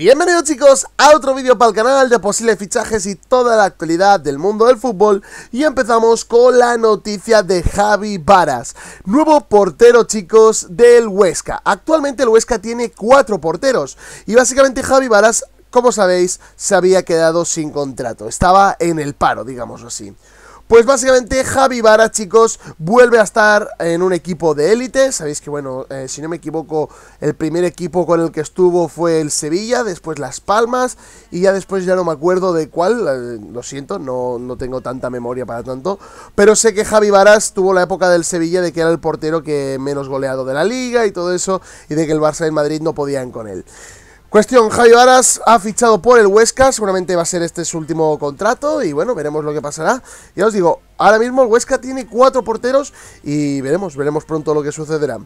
Bienvenidos chicos a otro vídeo para el canal de posibles fichajes y toda la actualidad del mundo del fútbol y empezamos con la noticia de Javi Varas, nuevo portero chicos del Huesca. Actualmente el Huesca tiene cuatro porteros y básicamente Javi Varas, como sabéis, se había quedado sin contrato, estaba en el paro, digámoslo así. Pues básicamente Javi Varas, chicos, vuelve a estar en un equipo de élite. Sabéis que, bueno, eh, si no me equivoco, el primer equipo con el que estuvo fue el Sevilla, después Las Palmas, y ya después ya no me acuerdo de cuál, eh, lo siento, no, no tengo tanta memoria para tanto. Pero sé que Javi Varas tuvo la época del Sevilla de que era el portero que menos goleado de la liga y todo eso, y de que el Barça y el Madrid no podían con él. Cuestión, Javi Aras ha fichado por el Huesca, seguramente va a ser este su último contrato y bueno, veremos lo que pasará. Ya os digo, Ahora mismo el Huesca tiene cuatro porteros y veremos, veremos pronto lo que sucederá.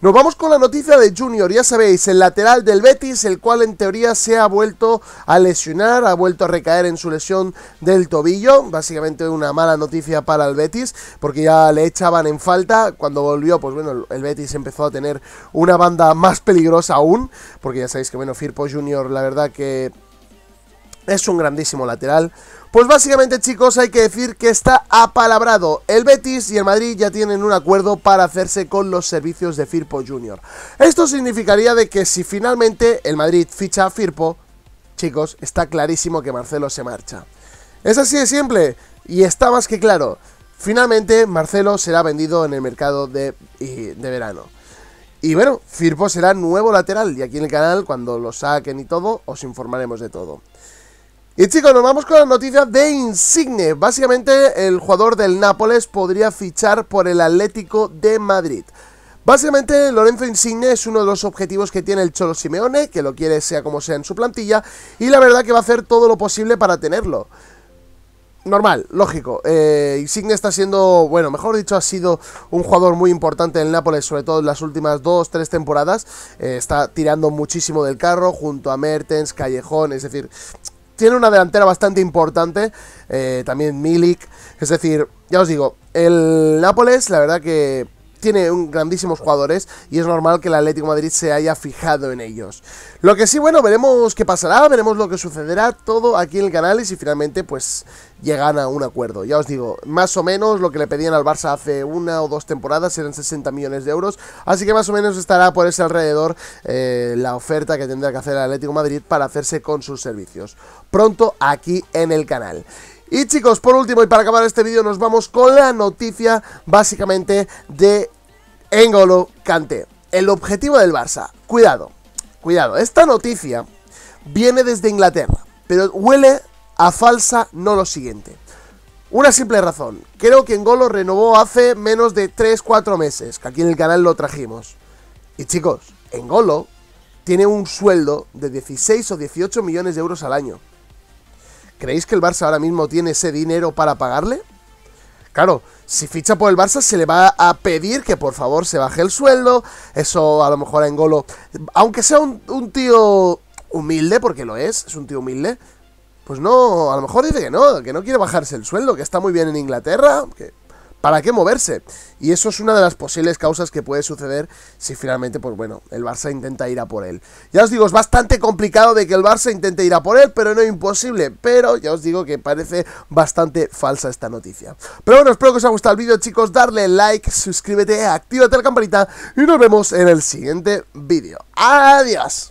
Nos vamos con la noticia de Junior, ya sabéis, el lateral del Betis, el cual en teoría se ha vuelto a lesionar, ha vuelto a recaer en su lesión del tobillo, básicamente una mala noticia para el Betis, porque ya le echaban en falta, cuando volvió, pues bueno, el Betis empezó a tener una banda más peligrosa aún, porque ya sabéis que bueno, Firpo Junior la verdad que es un grandísimo lateral. Pues básicamente chicos hay que decir que está apalabrado. El Betis y el Madrid ya tienen un acuerdo para hacerse con los servicios de Firpo Junior... Esto significaría de que si finalmente el Madrid ficha a Firpo, chicos, está clarísimo que Marcelo se marcha. Es así de simple y está más que claro. Finalmente Marcelo será vendido en el mercado de, de verano. Y bueno, Firpo será nuevo lateral y aquí en el canal cuando lo saquen y todo os informaremos de todo. Y chicos, nos vamos con las noticias de Insigne. Básicamente, el jugador del Nápoles podría fichar por el Atlético de Madrid. Básicamente, Lorenzo Insigne es uno de los objetivos que tiene el Cholo Simeone, que lo quiere sea como sea en su plantilla, y la verdad que va a hacer todo lo posible para tenerlo. Normal, lógico. Eh, Insigne está siendo, bueno, mejor dicho, ha sido un jugador muy importante en el Nápoles, sobre todo en las últimas dos, tres temporadas. Eh, está tirando muchísimo del carro junto a Mertens, Callejón, es decir, tiene una delantera bastante importante, eh, también Milik, es decir, ya os digo, el Nápoles, la verdad que tiene un, grandísimos jugadores y es normal que el Atlético Madrid se haya fijado en ellos. Lo que sí, bueno, veremos qué pasará, veremos lo que sucederá todo aquí en el canal y si finalmente pues llegan a un acuerdo. Ya os digo, más o menos lo que le pedían al Barça hace una o dos temporadas eran 60 millones de euros, así que más o menos estará por ese alrededor eh, la oferta que tendrá que hacer el Atlético Madrid para hacerse con sus servicios. Pronto aquí en el canal. Y chicos, por último y para acabar este vídeo nos vamos con la noticia básicamente de Engolo Kanté. El objetivo del Barça. Cuidado, cuidado. Esta noticia viene desde Inglaterra, pero huele a falsa no lo siguiente. Una simple razón. Creo que Engolo renovó hace menos de 3-4 meses, que aquí en el canal lo trajimos. Y chicos, Engolo tiene un sueldo de 16 o 18 millones de euros al año. ¿Creéis que el Barça ahora mismo tiene ese dinero para pagarle? Claro, si ficha por el Barça se le va a pedir que por favor se baje el sueldo, eso a lo mejor en Golo. aunque sea un, un tío humilde, porque lo es, es un tío humilde, pues no, a lo mejor dice que no, que no quiere bajarse el sueldo, que está muy bien en Inglaterra, que ¿Para qué moverse? Y eso es una de las posibles causas que puede suceder si finalmente, pues bueno, el Barça intenta ir a por él. Ya os digo, es bastante complicado de que el Barça intente ir a por él, pero no imposible. Pero ya os digo que parece bastante falsa esta noticia. Pero bueno, espero que os haya gustado el vídeo, chicos. Darle like, suscríbete, actívate la campanita y nos vemos en el siguiente vídeo. ¡Adiós!